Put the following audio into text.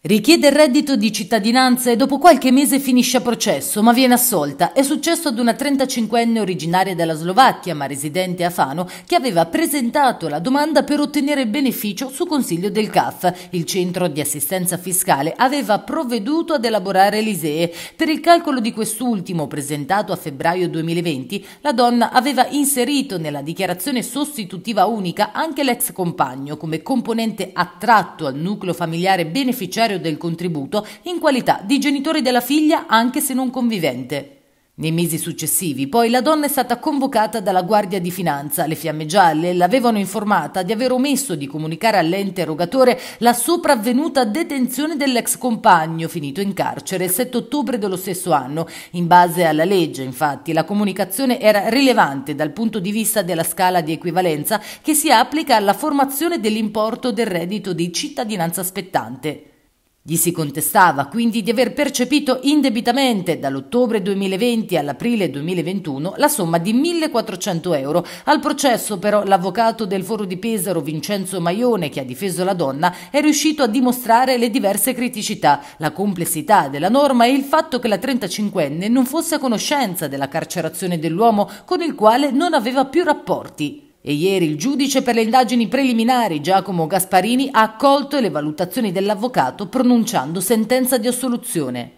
Richiede il reddito di cittadinanza e dopo qualche mese finisce a processo, ma viene assolta. È successo ad una 35enne originaria della Slovacchia, ma residente a Fano, che aveva presentato la domanda per ottenere il beneficio su consiglio del CAF. Il centro di assistenza fiscale aveva provveduto ad elaborare l'ISEE. Per il calcolo di quest'ultimo, presentato a febbraio 2020, la donna aveva inserito nella dichiarazione sostitutiva unica anche l'ex compagno come componente attratto al nucleo familiare beneficiario beneficiario del contributo in qualità di genitore della figlia anche se non convivente. Nei mesi successivi, poi, la donna è stata convocata dalla Guardia di Finanza. Le Fiamme Gialle l'avevano informata di aver omesso di comunicare all'ente erogatore la sopravvenuta detenzione dell'ex compagno, finito in carcere il 7 ottobre dello stesso anno. In base alla legge, infatti, la comunicazione era rilevante dal punto di vista della scala di equivalenza che si applica alla formazione dell'importo del reddito di cittadinanza spettante. Gli si contestava quindi di aver percepito indebitamente dall'ottobre 2020 all'aprile 2021 la somma di 1.400 euro. Al processo però l'avvocato del foro di Pesaro Vincenzo Maione, che ha difeso la donna, è riuscito a dimostrare le diverse criticità, la complessità della norma e il fatto che la 35enne non fosse a conoscenza della carcerazione dell'uomo con il quale non aveva più rapporti. E ieri il giudice per le indagini preliminari Giacomo Gasparini ha accolto le valutazioni dell'avvocato pronunciando sentenza di assoluzione.